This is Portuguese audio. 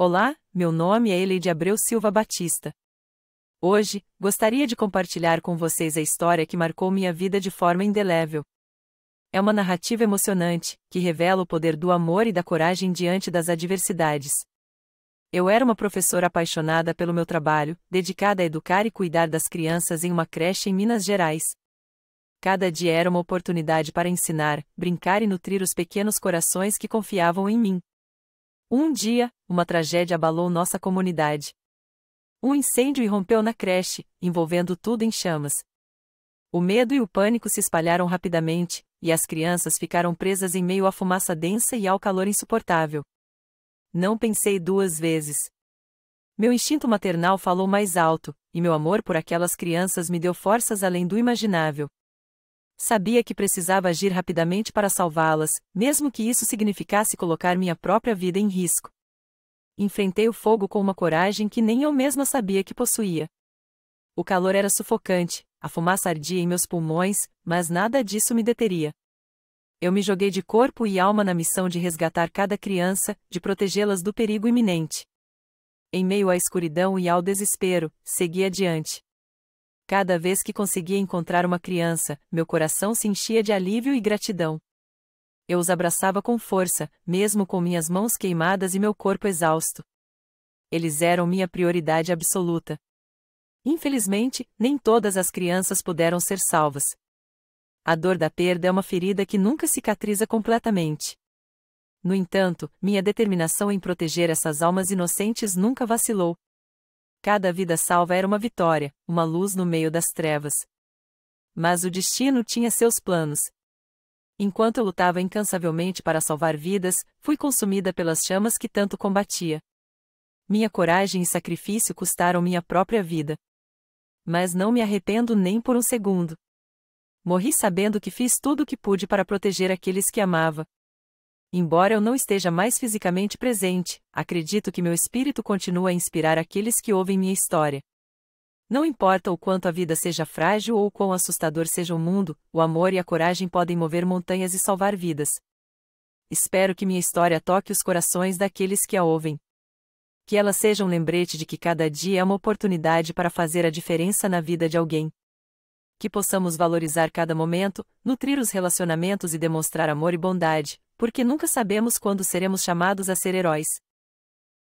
Olá, meu nome é Eleide Abreu Silva Batista. Hoje, gostaria de compartilhar com vocês a história que marcou minha vida de forma indelével. É uma narrativa emocionante, que revela o poder do amor e da coragem diante das adversidades. Eu era uma professora apaixonada pelo meu trabalho, dedicada a educar e cuidar das crianças em uma creche em Minas Gerais. Cada dia era uma oportunidade para ensinar, brincar e nutrir os pequenos corações que confiavam em mim. Um dia, uma tragédia abalou nossa comunidade. Um incêndio irrompeu na creche, envolvendo tudo em chamas. O medo e o pânico se espalharam rapidamente, e as crianças ficaram presas em meio à fumaça densa e ao calor insuportável. Não pensei duas vezes. Meu instinto maternal falou mais alto, e meu amor por aquelas crianças me deu forças além do imaginável. Sabia que precisava agir rapidamente para salvá-las, mesmo que isso significasse colocar minha própria vida em risco. Enfrentei o fogo com uma coragem que nem eu mesma sabia que possuía. O calor era sufocante, a fumaça ardia em meus pulmões, mas nada disso me deteria. Eu me joguei de corpo e alma na missão de resgatar cada criança, de protegê-las do perigo iminente. Em meio à escuridão e ao desespero, segui adiante. Cada vez que conseguia encontrar uma criança, meu coração se enchia de alívio e gratidão. Eu os abraçava com força, mesmo com minhas mãos queimadas e meu corpo exausto. Eles eram minha prioridade absoluta. Infelizmente, nem todas as crianças puderam ser salvas. A dor da perda é uma ferida que nunca cicatriza completamente. No entanto, minha determinação em proteger essas almas inocentes nunca vacilou, Cada vida salva era uma vitória, uma luz no meio das trevas. Mas o destino tinha seus planos. Enquanto eu lutava incansavelmente para salvar vidas, fui consumida pelas chamas que tanto combatia. Minha coragem e sacrifício custaram minha própria vida. Mas não me arrependo nem por um segundo. Morri sabendo que fiz tudo o que pude para proteger aqueles que amava. Embora eu não esteja mais fisicamente presente, acredito que meu espírito continua a inspirar aqueles que ouvem minha história. Não importa o quanto a vida seja frágil ou quão assustador seja o mundo, o amor e a coragem podem mover montanhas e salvar vidas. Espero que minha história toque os corações daqueles que a ouvem. Que ela seja um lembrete de que cada dia é uma oportunidade para fazer a diferença na vida de alguém. Que possamos valorizar cada momento, nutrir os relacionamentos e demonstrar amor e bondade, porque nunca sabemos quando seremos chamados a ser heróis.